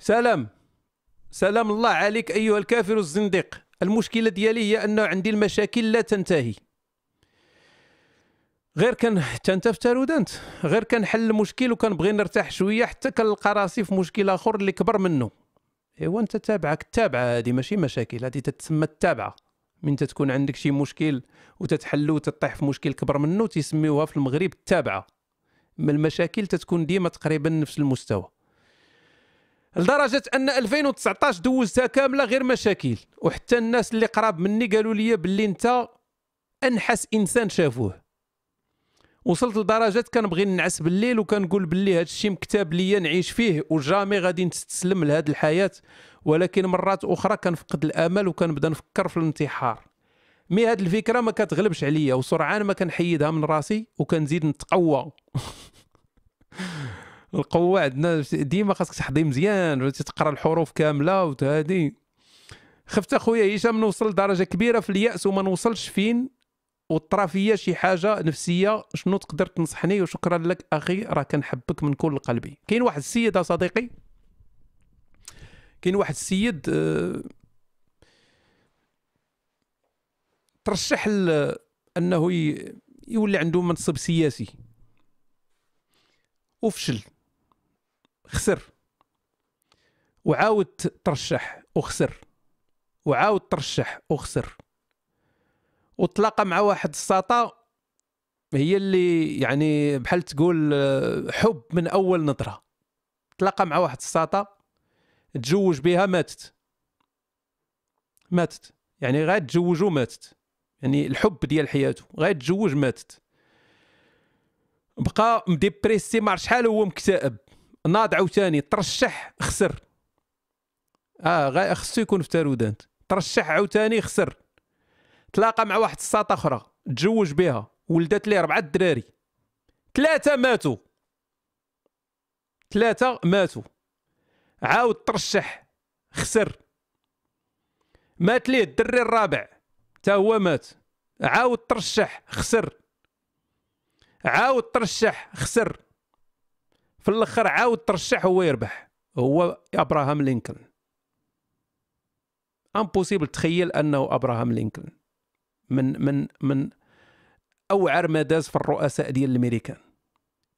سلام سلام الله عليك أيها الكافر الزنديق المشكلة ديالي هي أنه عندي المشاكل لا تنتهي غير كان حتى انت فتارودنت غير كنحل المشكل وكنبغي نرتاح شويه حتى كنلقى راسي في مشكل اخر اللي كبر منه ايوا انت تابعك التابعه هذه ماشي مشاكل هذه تتسمى التابعه من تكون عندك شي مشكل وتتحلو وتطيح في مشكل كبر منه تيسميوها في المغرب التابعه اما المشاكل تتكون ديما تقريبا نفس المستوى لدرجه ان 2019 دوزتها كامله غير مشاكل وحتى الناس اللي قراب مني قالوا لي باللي انت انحس انسان شافوه وصلت لدرجه كنبغي نعس بالليل وكنقول باللي هذا الشيء مكتاب ليا نعيش فيه وجامي غادي نستسلم لهذه الحياه ولكن مرات اخرى كنفقد الامل وكنبدا نفكر في الانتحار مي هاد الفكره ما كتغلبش عليا وسرعان ما كنحيدها من راسي وكنزيد نتقوى القوه عندنا ديما خاصك تحضي مزيان تقرا الحروف كامله وتهادي خفت اخويا هشام نوصل لدرجه كبيره في الياس وما نوصلش فين وطرا فيا شي حاجه نفسيه شنو تقدر تنصحني وشكرا لك اخي راه كنحبك من كل قلبي كاين واحد السيد صديقي كاين واحد السيد آه، ترشح انه يولي عنده منصب سياسي وفشل خسر وعاود ترشح وخسر وعاود ترشح وخسر وتلاقى مع واحد الساطا هي اللي يعني بحال تقول آه، حب من اول نظره تلاقى مع واحد الساطا تزوج بها ماتت ماتت يعني غير تزوج وماتت يعني الحب ديال حياته غير تزوج ماتت بقى مديبريسي ما شحال هو مكتئب ناض عاوتاني ترشح خسر اه خصو يكون في تارودانت ترشح عاوتاني خسر تلاقى مع واحد الساطه اخرى تزوج بها ولدت ليه ربعه الدراري ثلاثه ماتوا ثلاثه ماتوا عاود ترشح خسر مات ليه الدري الرابع تا هو مات عاود ترشح خسر عاود ترشح خسر في الاخر عاود ترشح هو يربح هو ابراهام لينكولن امبوسيبل تخيل انه ابراهام لينكولن من من من اوعر ما داز في الرؤساء ديال الامريكان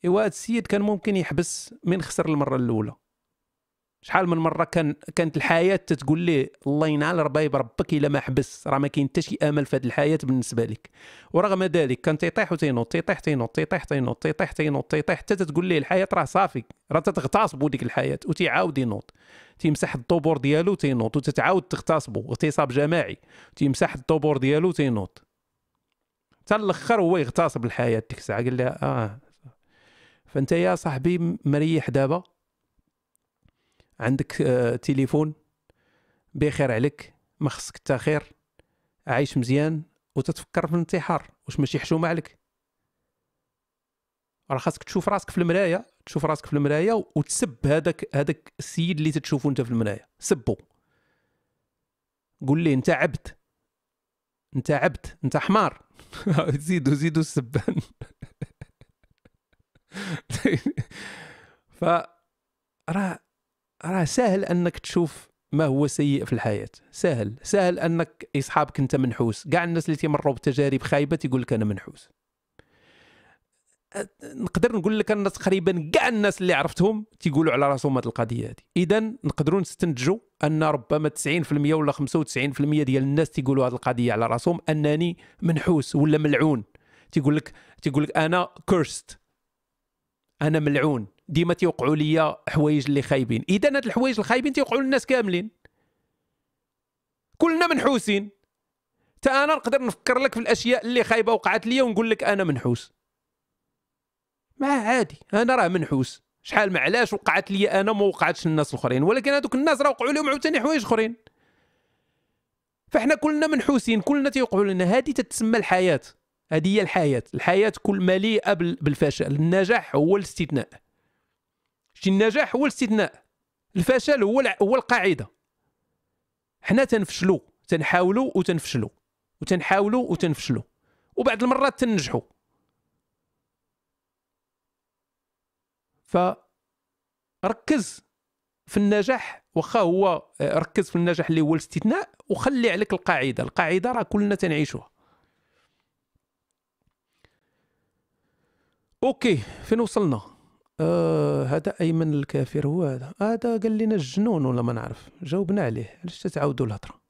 ايوا السيد كان ممكن يحبس من خسر المره الاولى شحال من مره كان كانت الحياه تتقول لي الله ينعل ربي ربك الا ما حبس راه ما كاين حتى شي امل في هذه الحياه بالنسبه لك ورغم ذلك كان تيطيح وتينوض تيطيح تينوض تيطيح تينوض تيطيح تينوض تيطيح حتى تتقول ليه الحياه راه صافي راه تتغتصبو ديك الحياه وتيعاود ينوض تيمسح الطبور ديالو تينوض وتتعاود تغتصبو اغتصاب جماعي تيمسح الطبور ديالو تينوض حتى الاخر هو يغتصب الحياه ديك الساعه قال لها اه فانت يا صاحبي مريح دابا عندك آه، تليفون بخير عليك ما خصك حتى خير عايش مزيان وتتفكر في الانتحار واش ماشي حشومه عليك راه خاصك تشوف راسك في المرايه تشوف راسك في المرايه وتسب هذاك هذاك السيد اللي تتشوفو انت في المرايه سبو قول لي انت عبد انت عبد انت حمار زيدو زيدو السبان ف راه راه سهل انك تشوف ما هو سيء في الحياه سهل سهل انك اصحابك انت منحوس كاع الناس اللي تيمروا بتجارب خايبه تيقول لك انا منحوس نقدر نقول لك ان تقريبا كاع الناس اللي عرفتهم تيقولوا على راسهم هذه القضيه هذه اذا نقدروا نستنتجوا ان ربما 90% ولا 95% ديال الناس تيقولوا هذه القضيه على راسهم انني منحوس ولا ملعون تيقول لك تيقول لك انا كيرست انا ملعون ديما تيوقعوا لي حوايج اللي خايبين اذا هاد الحوايج الخايبين تيوقعوا للناس كاملين كلنا منحوسين حتى انا نقدر نفكر لك في الاشياء اللي خايبه وقعت لي ونقول لك انا منحوس ما عادي انا راه منحوس شحال ما علاش وقعت لي انا ما وقعتش للناس الاخرين ولكن هذوك الناس راه وقعوا لهم عاوتاني حوايج اخرين فاحنا كلنا منحوسين كلنا تيوقعوا لنا هذه تتسمى الحياه هذه هي الحياه الحياه كل مليئه بالفشل النجاح هو الاستثناء شي النجاح هو الاستثناء الفشل هو هو القاعده حنا تنفشلوا تنحاولوا وتنفشلوا وتنحاولوا وتنفشلوا وبعض المرات تنجحوا فركز في النجاح واخا هو آه، ركز في النجاح اللي هو الاستثناء وخلي عليك القاعده القاعده راه كلنا تنعيشوها اوكي فين وصلنا آه هذا ايمن الكافر هو هذا هذا قال لنا الجنون ولا ما نعرف جاوبنا عليه علاش تعاودوا الهضره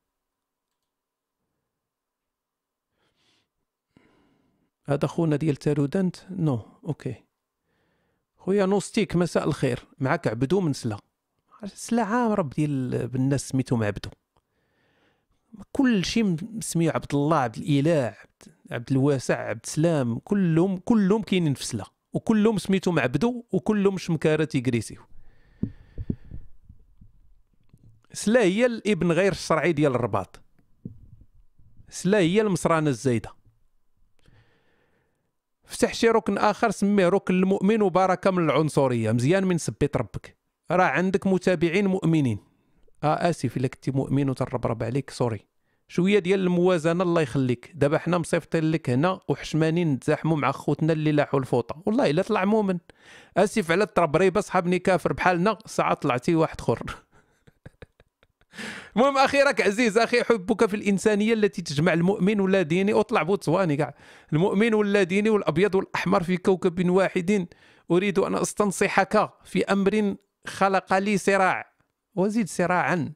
هذا خونا ديال تارودانت نو اوكي خويا نوستيك مساء الخير معك عبدو من سلا سلا رب ديال بالناس سميتو عبدو كل شيء مسمي عبد الله عبد الاله عبد, عبد الواسع عبد سلام كلهم كلهم كاينين في سلا وكلهم سميتهم عبدو وكلهم شمكاره تيجريسيو سلا هي الابن غير الشرعي ديال الرباط سلا هي المصرانه الزايده فتح شي ركن اخر سميه ركن المؤمن وبركه من العنصريه مزيان من سبيت ربك راه عندك متابعين مؤمنين اه اسف الا كنتي مؤمن وتربرب عليك سوري شويه ديال الموازنه الله يخليك دابا حنا مصيفطين لك هنا وحشمانين نتزاحموا مع خوتنا اللي لاحوا الفوطه والله الا طلع مؤمن اسف على التربريبه صحابني كافر بحالنا ساعه طلعتي واحد اخر المهم اخيرك عزيز اخي حبك في الانسانيه التي تجمع المؤمن ولا ديني اطلع بوتسواني كاع المؤمن ولا ديني والابيض والاحمر في كوكب واحد اريد ان استنصحك في امر خلق لي صراع وزيد صراعا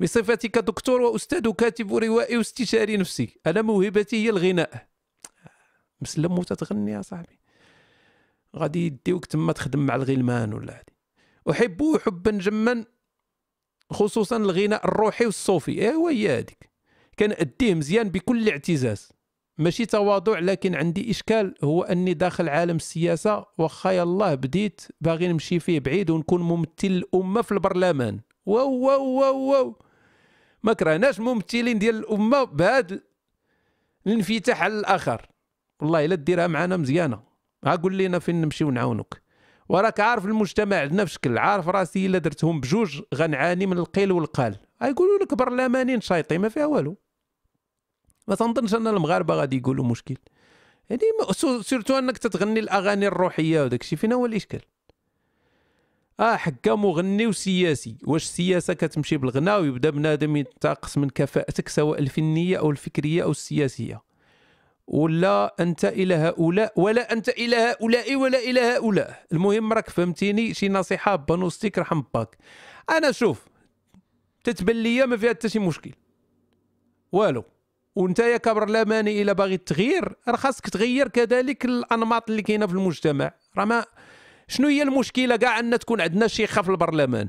بصفتك دكتور واستاذ كاتب روائي واستشاري نفسي انا موهبتي هي الغناء مسلم وتتغني يا صاحبي غادي يديوك تما تخدم مع الغلمان ولا هادي احبه حبا جما خصوصا الغناء الروحي والصوفي إيه، هو هي هذيك اديه مزيان بكل اعتزاز ماشي تواضع لكن عندي اشكال هو اني داخل عالم السياسه واخا الله بديت باغي نمشي فيه بعيد ونكون ممثل الامه في البرلمان واو واو واو, واو. ما كرهناش ممثلين ديال الامه بهذا الانفتاح على الاخر والله الا ديرها معنا مزيانه ها قول لينا فين نمشي ونعاونك وراك عارف المجتمع عندنا في شكل عارف راسي الا درتهم بجوج غنعاني من القيل والقال غيقولوا لك برلمانيين شايطين ما فيها والو ما تنظنش ان المغاربه غادي يقولوا مشكل يعني سيرتو انك تتغني الاغاني الروحيه وداك الشيء فين هو الاشكال اه حكا مغني وسياسي واش السياسه كتمشي بالغنى ويبدا بنادم ينتقص من كفاءتك سواء الفنيه او الفكريه او السياسيه ولا انت الى هؤلاء ولا انت الى هؤلاء ولا الى هؤلاء المهم راك فهمتيني شي نصيحه بانوستيك رحم باك انا شوف تتبان ليا ما فيها حتى شي مشكل والو وانت يا كبرلماني الا باغي التغيير راه خاصك تغير كذلك الانماط اللي كاينه في المجتمع راه ما شنو هي المشكله كاع ان تكون عندنا شيخه في البرلمان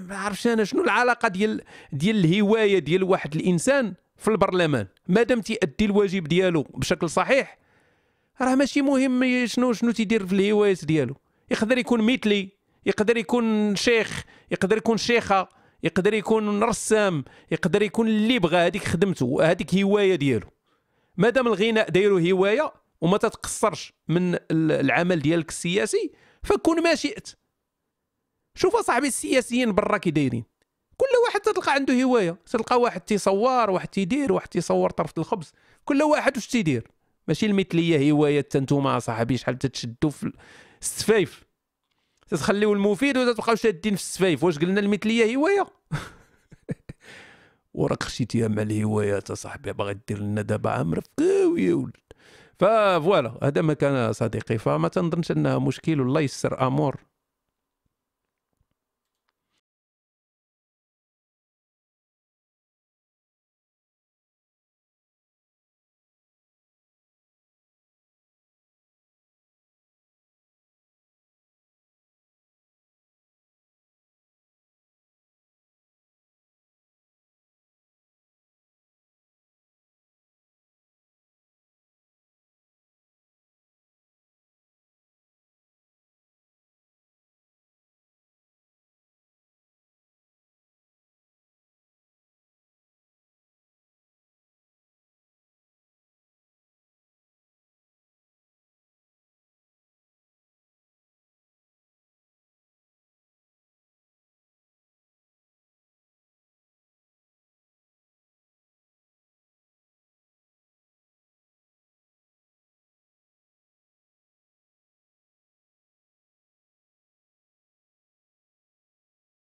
ما عرفش انا شنو العلاقه ديال ديال الهوايه ديال واحد الانسان في البرلمان مادام تيأدي الواجب ديالو بشكل صحيح راه ماشي مهم شنو شنو تيدير في الهوايات ديالو يقدر يكون مثلي يقدر يكون شيخ يقدر يكون شيخه يقدر يكون رسام يقدر يكون اللي بغى هذيك خدمته هذيك هوايه ديالو مادام الغناء دايرو هوايه وما تتقصرش من العمل ديالك السياسي فكون ما شئت شوف صاحبي السياسيين برا كي دايرين كل واحد تلقى عنده هوايه تلقى واحد تيصور واحد تيدير واحد تيصور طرف الخبز كل واحد واش تيدير ماشي المثليه هوايه تنتوما صاحبي شحال تتشدوا في السفايف تتخليو المفيد وتبقاو شادين في السفايف واش قلنا المثليه هوايه وراك خشيتي مع الهوايات صاحبي باغي دير لنا دابا عام رفقاوي يا ولد ففوالا هذا ما كان صديقي فما تنظنش انها مشكل والله يسر امور